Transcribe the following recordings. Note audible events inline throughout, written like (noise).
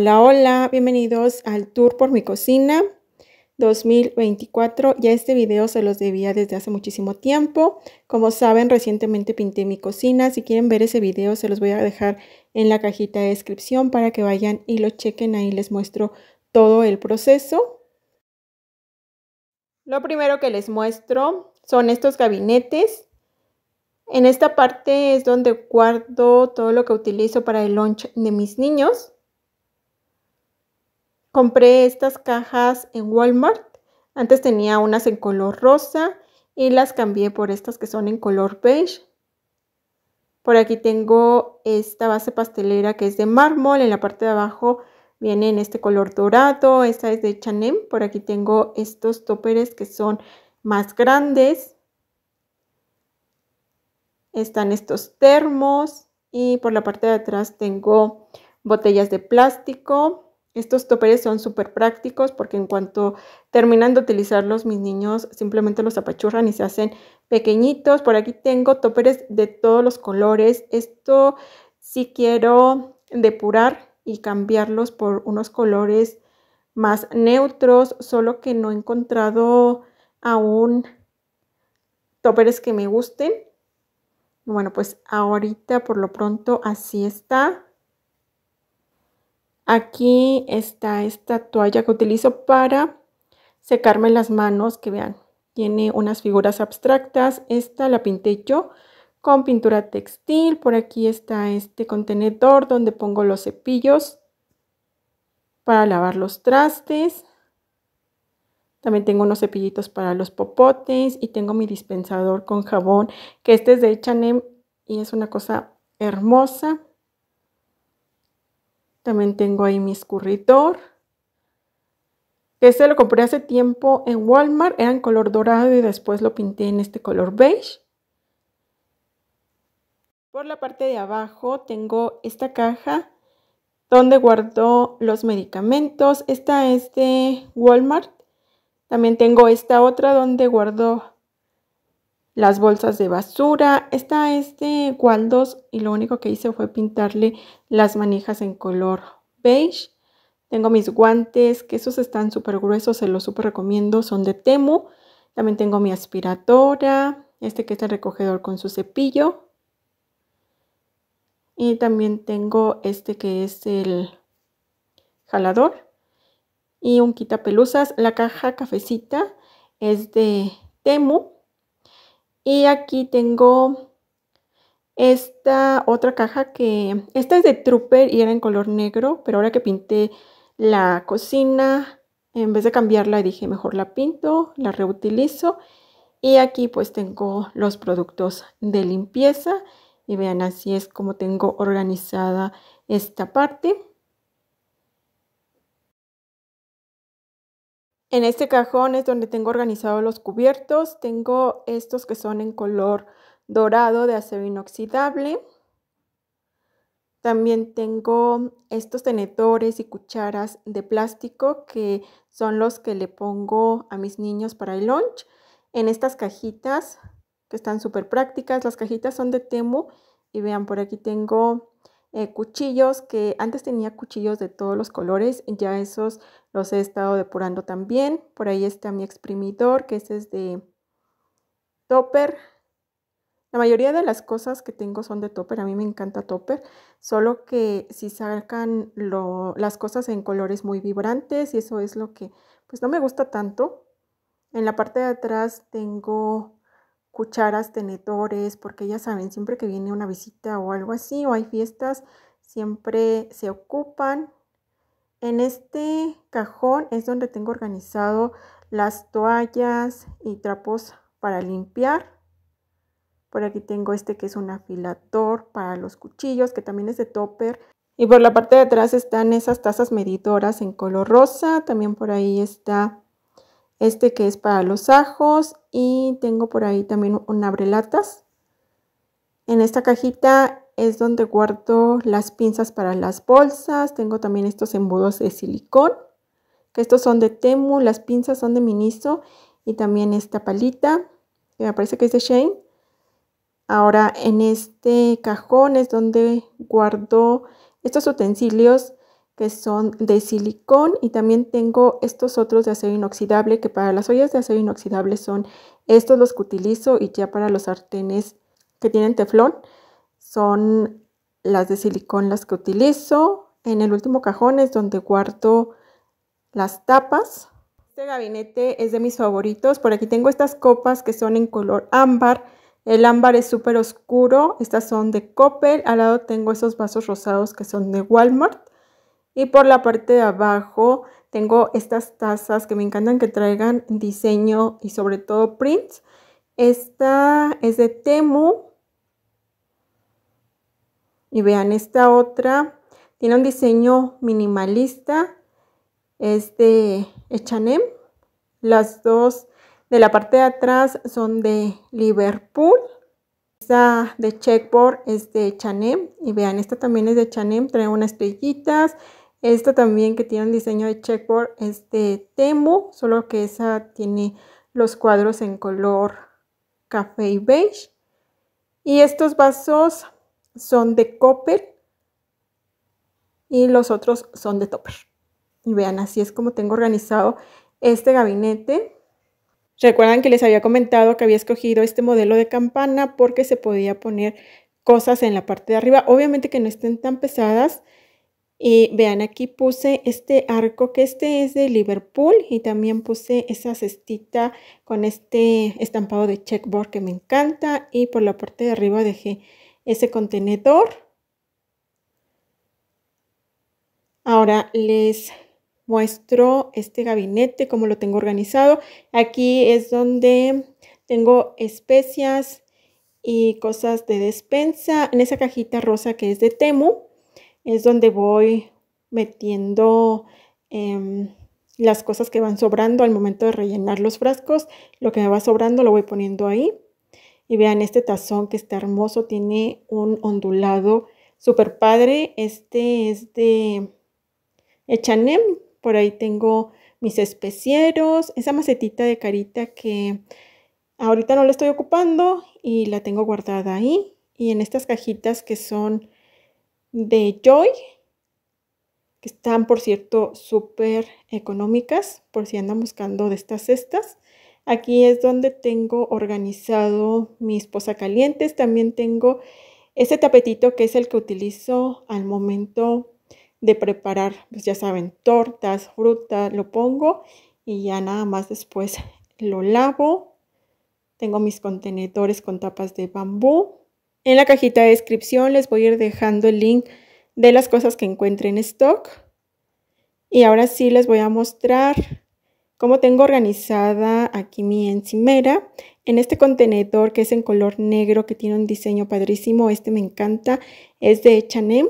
Hola, hola, bienvenidos al tour por mi cocina 2024. Ya este video se los debía desde hace muchísimo tiempo. Como saben, recientemente pinté mi cocina. Si quieren ver ese video, se los voy a dejar en la cajita de descripción para que vayan y lo chequen. Ahí les muestro todo el proceso. Lo primero que les muestro son estos gabinetes. En esta parte es donde guardo todo lo que utilizo para el lunch de mis niños. Compré estas cajas en Walmart. Antes tenía unas en color rosa y las cambié por estas que son en color beige. Por aquí tengo esta base pastelera que es de mármol. En la parte de abajo viene en este color dorado. Esta es de Chanem. Por aquí tengo estos toperes que son más grandes. Están estos termos. Y por la parte de atrás tengo botellas de plástico estos toperes son súper prácticos porque en cuanto terminan de utilizarlos, mis niños simplemente los apachurran y se hacen pequeñitos. Por aquí tengo toperes de todos los colores. Esto sí quiero depurar y cambiarlos por unos colores más neutros, solo que no he encontrado aún toperes que me gusten. Bueno, pues ahorita por lo pronto así está. Aquí está esta toalla que utilizo para secarme las manos, que vean, tiene unas figuras abstractas. Esta la pinté yo con pintura textil. Por aquí está este contenedor donde pongo los cepillos para lavar los trastes. También tengo unos cepillitos para los popotes y tengo mi dispensador con jabón, que este es de Chanem y es una cosa hermosa. También tengo ahí mi escurridor. Este lo compré hace tiempo en Walmart, era en color dorado y después lo pinté en este color beige. Por la parte de abajo tengo esta caja donde guardo los medicamentos. Esta es de Walmart. También tengo esta otra donde guardo las bolsas de basura. Está este Waldos y lo único que hice fue pintarle las manijas en color beige. Tengo mis guantes, que esos están súper gruesos, se los súper recomiendo, son de Temu. También tengo mi aspiradora, este que es el recogedor con su cepillo. Y también tengo este que es el jalador. Y un quitapelusas. La caja cafecita es de Temu y aquí tengo esta otra caja que... Esta es de Trooper y era en color negro, pero ahora que pinté la cocina, en vez de cambiarla dije mejor la pinto, la reutilizo. Y aquí pues tengo los productos de limpieza y vean así es como tengo organizada esta parte. En este cajón es donde tengo organizados los cubiertos. Tengo estos que son en color dorado de acero inoxidable. También tengo estos tenedores y cucharas de plástico que son los que le pongo a mis niños para el lunch. En estas cajitas que están súper prácticas, las cajitas son de Temu y vean, por aquí tengo eh, cuchillos que antes tenía cuchillos de todos los colores, ya esos los he estado depurando también. Por ahí está mi exprimidor, que ese es de topper. La mayoría de las cosas que tengo son de topper. A mí me encanta topper. Solo que si sacan las cosas en colores muy vibrantes y eso es lo que pues no me gusta tanto. En la parte de atrás tengo cucharas, tenedores, porque ya saben, siempre que viene una visita o algo así o hay fiestas, siempre se ocupan en este cajón es donde tengo organizado las toallas y trapos para limpiar. Por aquí tengo este que es un afilador para los cuchillos, que también es de topper. Y por la parte de atrás están esas tazas medidoras en color rosa. También por ahí está este que es para los ajos. Y tengo por ahí también un abrelatas. En esta cajita es donde guardo las pinzas para las bolsas. Tengo también estos embudos de silicón, que estos son de Temu, las pinzas son de Miniso y también esta palita, que me parece que es de Shane. Ahora en este cajón es donde guardo estos utensilios que son de silicón y también tengo estos otros de acero inoxidable que para las ollas de acero inoxidable son estos los que utilizo y ya para los sartenes que tienen teflón son las de silicón las que utilizo. En el último cajón es donde guardo las tapas. Este gabinete es de mis favoritos. Por aquí tengo estas copas que son en color ámbar. El ámbar es súper oscuro. Estas son de Copper. Al lado tengo esos vasos rosados que son de Walmart. Y por la parte de abajo tengo estas tazas que me encantan que traigan diseño y sobre todo prints. Esta es de Temu y vean esta otra, tiene un diseño minimalista, es de Las dos de la parte de atrás son de Liverpool. Esta de Checkboard es de H&M. Y vean, esta también es de Chanem. trae unas estrellitas. Esta también que tiene un diseño de checkboard es de Temu, solo que esa tiene los cuadros en color café y beige. Y estos vasos son de Copper y los otros son de Topper. Y vean, así es como tengo organizado este gabinete. Recuerdan que les había comentado que había escogido este modelo de campana porque se podía poner cosas en la parte de arriba. Obviamente que no estén tan pesadas. Y vean, aquí puse este arco, que este es de Liverpool. Y también puse esa cestita con este estampado de checkboard que me encanta. Y por la parte de arriba dejé ese contenedor. Ahora les muestro este gabinete, como lo tengo organizado. Aquí es donde tengo especias y cosas de despensa. En esa cajita rosa que es de Temu, es donde voy metiendo em, las cosas que van sobrando al momento de rellenar los frascos. Lo que me va sobrando lo voy poniendo ahí. Y vean este tazón que está hermoso, tiene un ondulado super padre. Este es de Echanem, por ahí tengo mis especieros, esa macetita de carita que ahorita no la estoy ocupando y la tengo guardada ahí. Y en estas cajitas que son de Joy, que están por cierto súper económicas, por si andan buscando de estas cestas. Aquí es donde tengo organizado mis posacalientes. También tengo este tapetito que es el que utilizo al momento de preparar, pues ya saben, tortas, fruta, lo pongo y ya nada más después (laughs) lo lavo. Tengo mis contenedores con tapas de bambú. En la cajita de descripción les voy a ir dejando el link de las cosas que encuentre en stock. Y ahora sí les voy a mostrar como tengo organizada aquí mi encimera en este contenedor que es en color negro que tiene un diseño padrísimo. Este me encanta, es de Chanem.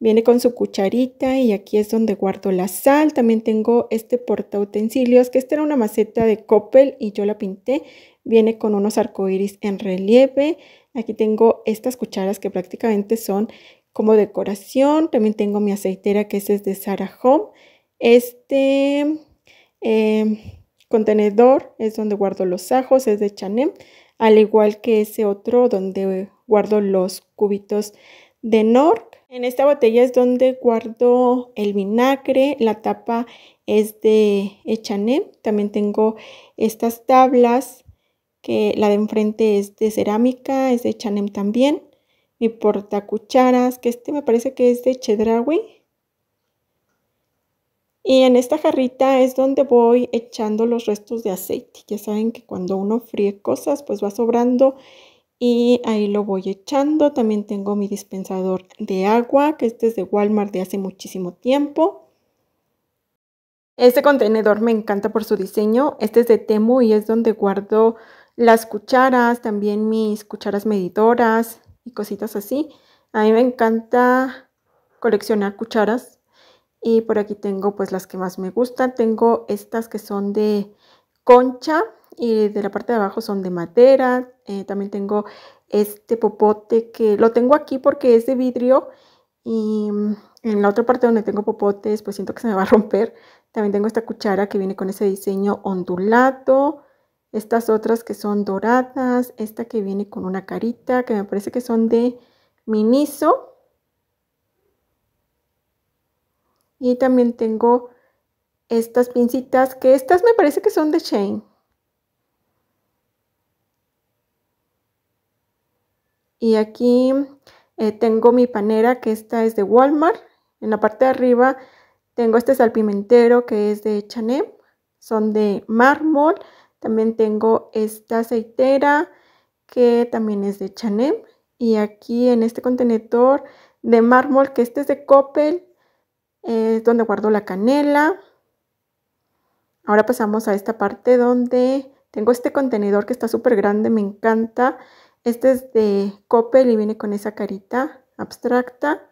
Viene con su cucharita y aquí es donde guardo la sal. También tengo este porta utensilios, que esta era una maceta de Coppel y yo la pinté. Viene con unos arcoíris en relieve. Aquí tengo estas cucharas que prácticamente son como decoración. También tengo mi aceitera que es de Sarah Home. Este Em, contenedor es donde guardo los ajos, es de Chanem, al igual que ese otro donde guardo los cubitos de Nork. En esta botella es donde guardo el vinagre, la tapa es de Chanem. También tengo estas tablas, que la de enfrente es de cerámica, es de Chanem también. Mi portacucharas, que este me parece que es de Chedrawi. Y en esta jarrita es donde voy echando los restos de aceite. Ya saben que cuando uno fríe cosas, pues va sobrando y ahí lo voy echando. También tengo mi dispensador de agua, que este es de Walmart de hace muchísimo tiempo. Este contenedor me encanta por su diseño. Este es de Temu y es donde guardo las cucharas, también mis cucharas medidoras y cositas así. A mí me encanta coleccionar cucharas y por aquí tengo pues las que más me gustan. Tengo estas que son de concha y de la parte de abajo son de madera. Eh, también tengo este popote que lo tengo aquí porque es de vidrio y mm, en la otra parte donde tengo popotes pues siento que se me va a romper. También tengo esta cuchara que viene con ese diseño ondulado. Estas otras que son doradas. Esta que viene con una carita que me parece que son de miniso. Y también tengo estas pincitas, que estas me parece que son de Shane. Y aquí eh, tengo mi panera, que esta es de Walmart. En la parte de arriba tengo este salpimentero, que es de Chanel. Son de mármol. También tengo esta aceitera, que también es de Chanel. Y aquí en este contenedor de mármol, que este es de Coppel, es donde guardo la canela. Ahora pasamos a esta parte donde tengo este contenedor que está súper grande, me encanta. Este es de Coppel y viene con esa carita abstracta.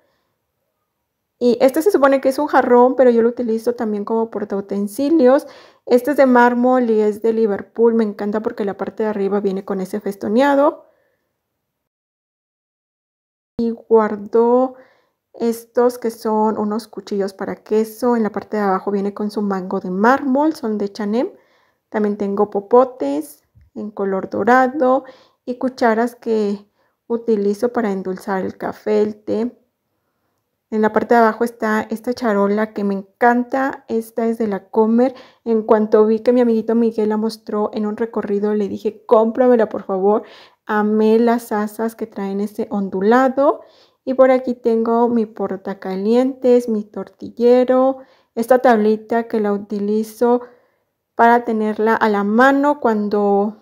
Y este se supone que es un jarrón, pero yo lo utilizo también como utensilios. Este es de mármol y es de Liverpool. Me encanta porque la parte de arriba viene con ese festoneado. Y guardo estos que son unos cuchillos para queso. En la parte de abajo viene con su mango de mármol. Son de Chanem. También tengo popotes en color dorado y cucharas que utilizo para endulzar el café, el té. En la parte de abajo está esta charola que me encanta. Esta es de la Comer. En cuanto vi que mi amiguito Miguel la mostró en un recorrido, le dije, cómpramela por favor. Amé las asas que traen este ondulado y por aquí tengo mi portacalientes, mi tortillero, esta tablita que la utilizo para tenerla a la mano cuando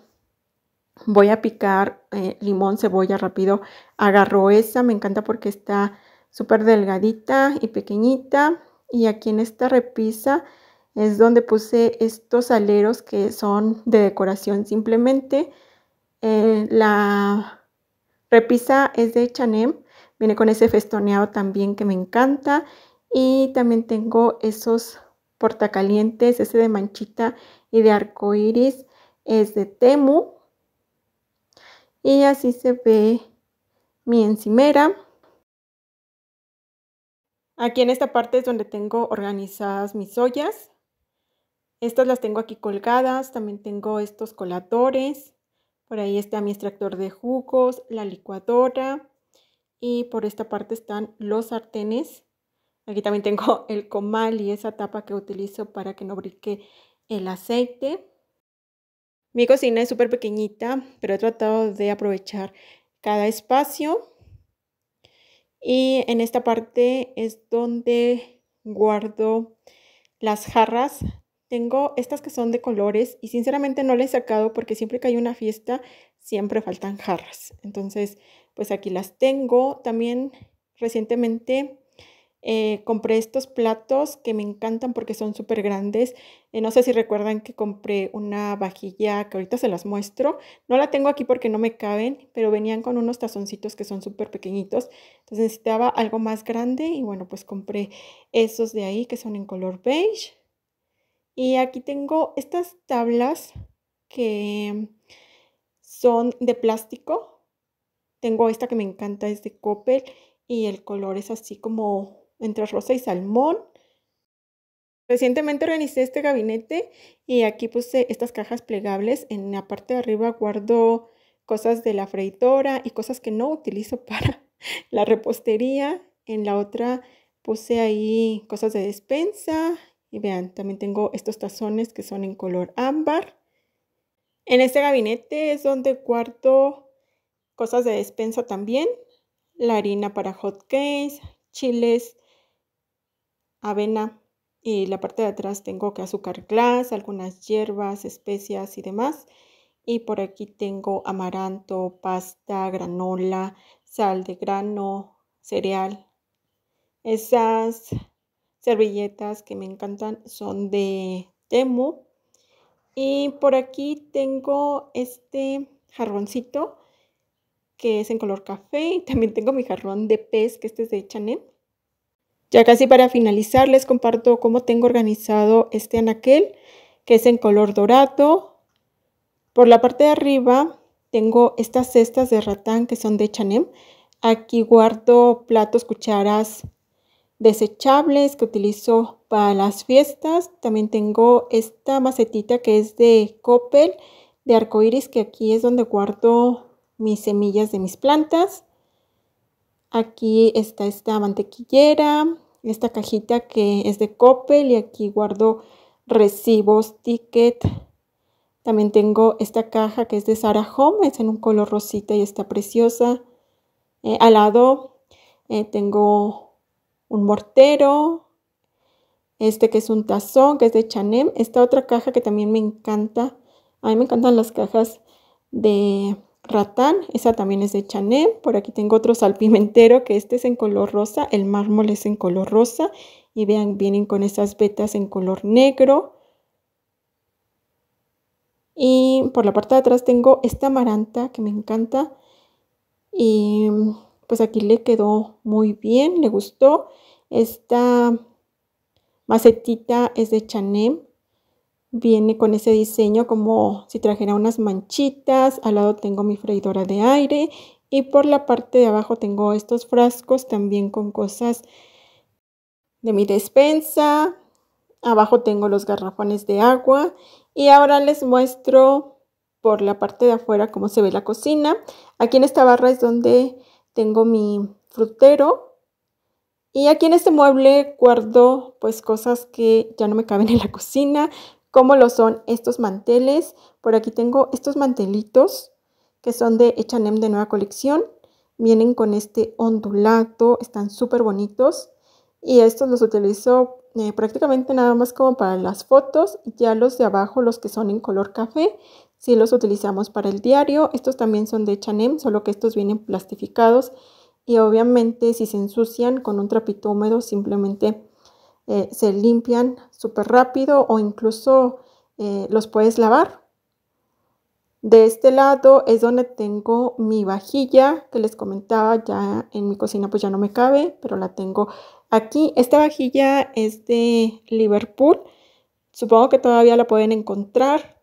voy a picar eh, limón, cebolla rápido. Agarro esa, me encanta porque está súper delgadita y pequeñita. Y aquí en esta repisa es donde puse estos aleros que son de decoración simplemente. Eh, la repisa es de Chanem Viene con ese festoneado también que me encanta. Y también tengo esos portacalientes, ese de manchita y de arco iris es de Temu. Y así se ve mi encimera. Aquí en esta parte es donde tengo organizadas mis ollas. Estas las tengo aquí colgadas. También tengo estos coladores. Por ahí está mi extractor de jugos, la licuadora. Y por esta parte están los sartenes. Aquí también tengo (laughs) el comal y esa tapa que utilizo para que no brique el aceite. Mi cocina es súper pequeñita, pero he tratado de aprovechar cada espacio. Y en esta parte es donde guardo las jarras. Tengo estas que son de colores y sinceramente no las he sacado porque siempre que hay una fiesta siempre faltan jarras. Entonces pues aquí las tengo. También recientemente eh, compré estos platos que me encantan porque son súper grandes. Eh, no sé si recuerdan que compré una vajilla que ahorita se las muestro. No la tengo aquí porque no me caben, pero venían con unos tazoncitos que son súper pequeñitos. Entonces necesitaba algo más grande y bueno, pues compré esos de ahí que son en color beige. Y aquí tengo estas tablas que son de plástico, tengo esta que me encanta, es de Coppel y el color es así como entre rosa y salmón. Recientemente organicé este gabinete y aquí puse estas cajas plegables. En la parte de arriba guardo cosas de la freidora y cosas que no utilizo (laughs) para la repostería. En la otra puse ahí cosas de despensa y vean, también tengo estos tazones que son en color ámbar. En este gabinete es donde guardo cosas de despensa también, la harina para hot cakes, chiles, avena y la parte de atrás tengo que azúcar glass, algunas hierbas, especias y demás. Y por aquí tengo amaranto, pasta, granola, sal de grano, cereal. Esas servilletas que me encantan son de Temu. Y por aquí tengo este jarroncito que es en color café. Y también tengo mi jarrón de pez, que este es de Chanem. Ya casi para finalizar, les comparto cómo tengo organizado este anaquel, que es en color dorado. Por la parte de arriba tengo estas cestas de ratán que son de Chanem. Aquí guardo platos, cucharas desechables que utilizo para las fiestas. También tengo esta macetita que es de Coppel, de arcoiris, que aquí es donde guardo mis semillas de mis plantas. Aquí está esta mantequillera, esta cajita que es de Coppel y aquí guardo recibos, ticket. También tengo esta caja que es de Sarah Home, es en un color rosita y está preciosa. Eh, al lado eh, tengo un mortero, este que es un tazón, que es de Chanem. Esta otra caja que también me encanta. A mí me encantan las cajas de ratán, esa también es de Chanel. Por aquí tengo otro salpimentero que este es en color rosa, el mármol es en color rosa. Y vean, vienen con esas vetas en color negro. Y por la parte de atrás tengo esta amaranta que me encanta. Y pues aquí le quedó muy bien, le gustó. Esta macetita es de Chanel Viene con ese diseño como si trajera unas manchitas. Al lado tengo mi freidora de aire. Y por la parte de abajo tengo estos frascos también con cosas de mi despensa. Abajo tengo los garrafones de agua. Y ahora les muestro por la parte de afuera cómo se ve la cocina. Aquí en esta barra es donde tengo mi frutero y aquí en este mueble guardo pues cosas que ya no me caben en la cocina, Cómo lo son estos manteles. Por aquí tengo estos mantelitos que son de Echanem de nueva colección. Vienen con este ondulato, están súper bonitos. Y estos los utilizo eh, prácticamente nada más como para las fotos. Ya los de abajo, los que son en color café, sí los utilizamos para el diario. Estos también son de Echanem, solo que estos vienen plastificados. Y obviamente si se ensucian con un trapito húmedo simplemente eh, se limpian súper rápido o incluso eh, los puedes lavar. De este lado es donde tengo mi vajilla que les comentaba, ya en mi cocina pues ya no me cabe, pero la tengo aquí. Esta vajilla es de Liverpool, supongo que todavía la pueden encontrar.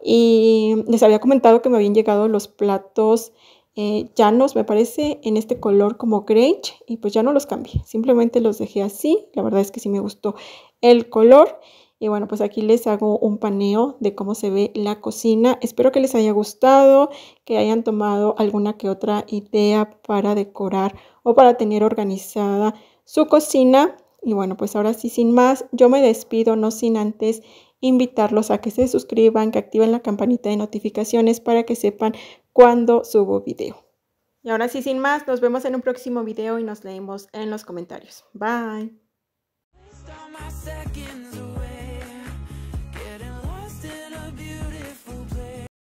Y les había comentado que me habían llegado los platos eh, ya nos me parece, en este color como Grange. Y pues ya no los cambié, simplemente los dejé así. La verdad es que sí me gustó el color. Y bueno, pues aquí les hago un paneo de cómo se ve la cocina. Espero que les haya gustado, que hayan tomado alguna que otra idea para decorar o para tener organizada su cocina. Y bueno, pues ahora sí, sin más, yo me despido, no sin antes invitarlos a que se suscriban, que activen la campanita de notificaciones para que sepan cuando subo video. Y ahora sí, sin más, nos vemos en un próximo video y nos leemos en los comentarios. Bye.